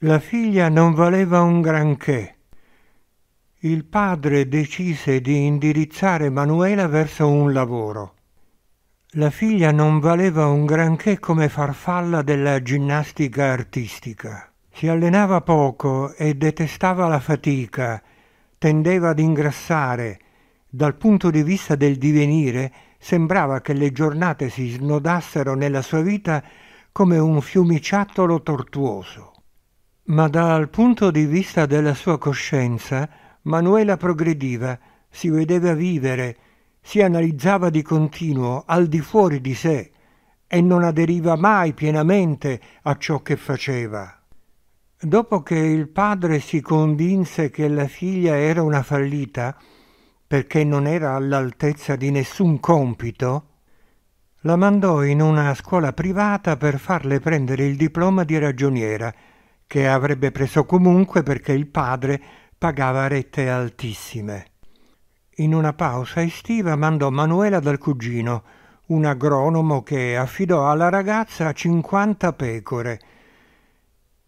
La figlia non valeva un granché. Il padre decise di indirizzare Manuela verso un lavoro. La figlia non valeva un granché come farfalla della ginnastica artistica. Si allenava poco e detestava la fatica, tendeva ad ingrassare. Dal punto di vista del divenire, sembrava che le giornate si snodassero nella sua vita come un fiumiciattolo tortuoso. Ma dal punto di vista della sua coscienza, Manuela progrediva, si vedeva vivere, si analizzava di continuo, al di fuori di sé, e non aderiva mai pienamente a ciò che faceva. Dopo che il padre si convinse che la figlia era una fallita, perché non era all'altezza di nessun compito, la mandò in una scuola privata per farle prendere il diploma di ragioniera, che avrebbe preso comunque perché il padre pagava rette altissime. In una pausa estiva mandò Manuela dal cugino, un agronomo che affidò alla ragazza 50 pecore.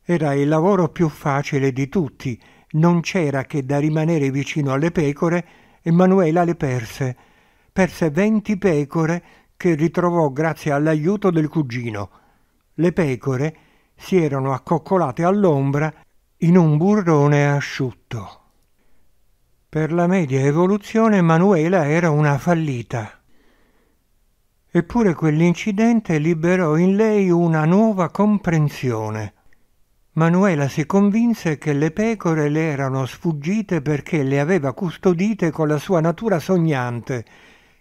Era il lavoro più facile di tutti, non c'era che da rimanere vicino alle pecore e Manuela le perse. Perse 20 pecore che ritrovò grazie all'aiuto del cugino. Le pecore si erano accoccolate all'ombra in un burrone asciutto. Per la media evoluzione Manuela era una fallita. Eppure quell'incidente liberò in lei una nuova comprensione. Manuela si convinse che le pecore le erano sfuggite perché le aveva custodite con la sua natura sognante,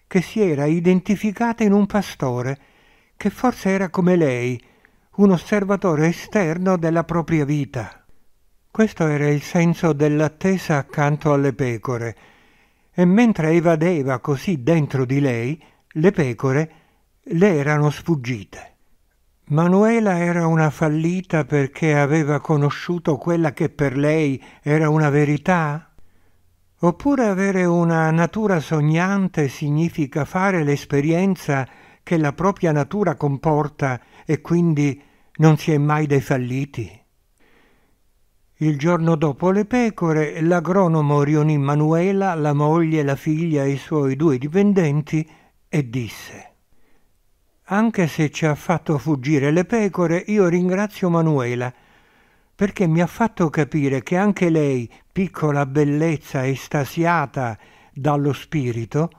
che si era identificata in un pastore, che forse era come lei, un osservatore esterno della propria vita. Questo era il senso dell'attesa accanto alle pecore, e mentre evadeva così dentro di lei, le pecore le erano sfuggite. Manuela era una fallita perché aveva conosciuto quella che per lei era una verità? Oppure avere una natura sognante significa fare l'esperienza che la propria natura comporta e quindi non si è mai dei falliti. Il giorno dopo le pecore, l'agronomo riunì Manuela, la moglie, la figlia e i suoi due dipendenti e disse Anche se ci ha fatto fuggire le pecore, io ringrazio Manuela, perché mi ha fatto capire che anche lei, piccola bellezza estasiata dallo spirito,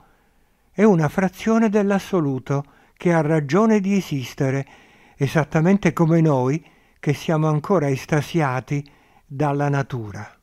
è una frazione dell'assoluto che ha ragione di esistere esattamente come noi che siamo ancora estasiati dalla natura.